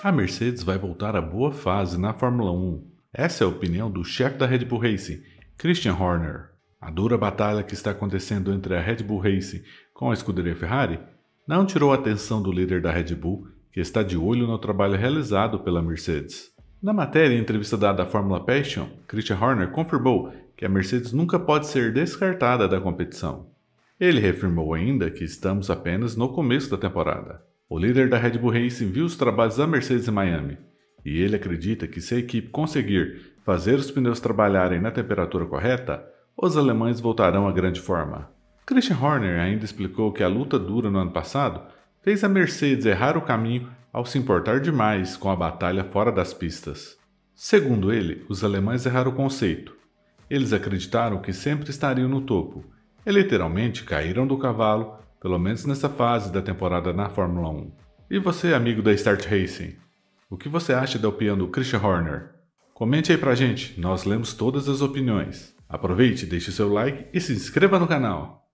A Mercedes vai voltar à boa fase na Fórmula 1. Essa é a opinião do chefe da Red Bull Racing, Christian Horner. A dura batalha que está acontecendo entre a Red Bull Racing com a escuderia Ferrari não tirou a atenção do líder da Red Bull, que está de olho no trabalho realizado pela Mercedes. Na matéria em entrevista dada à Fórmula Passion, Christian Horner confirmou que a Mercedes nunca pode ser descartada da competição. Ele reafirmou ainda que estamos apenas no começo da temporada. O líder da Red Bull Racing viu os trabalhos da Mercedes em Miami e ele acredita que se a equipe conseguir fazer os pneus trabalharem na temperatura correta, os alemães voltarão à grande forma. Christian Horner ainda explicou que a luta dura no ano passado fez a Mercedes errar o caminho ao se importar demais com a batalha fora das pistas. Segundo ele, os alemães erraram o conceito. Eles acreditaram que sempre estariam no topo e literalmente caíram do cavalo pelo menos nessa fase da temporada na Fórmula 1. E você, amigo da Start Racing, o que você acha da opinião do Christian Horner? Comente aí pra gente, nós lemos todas as opiniões. Aproveite, deixe seu like e se inscreva no canal.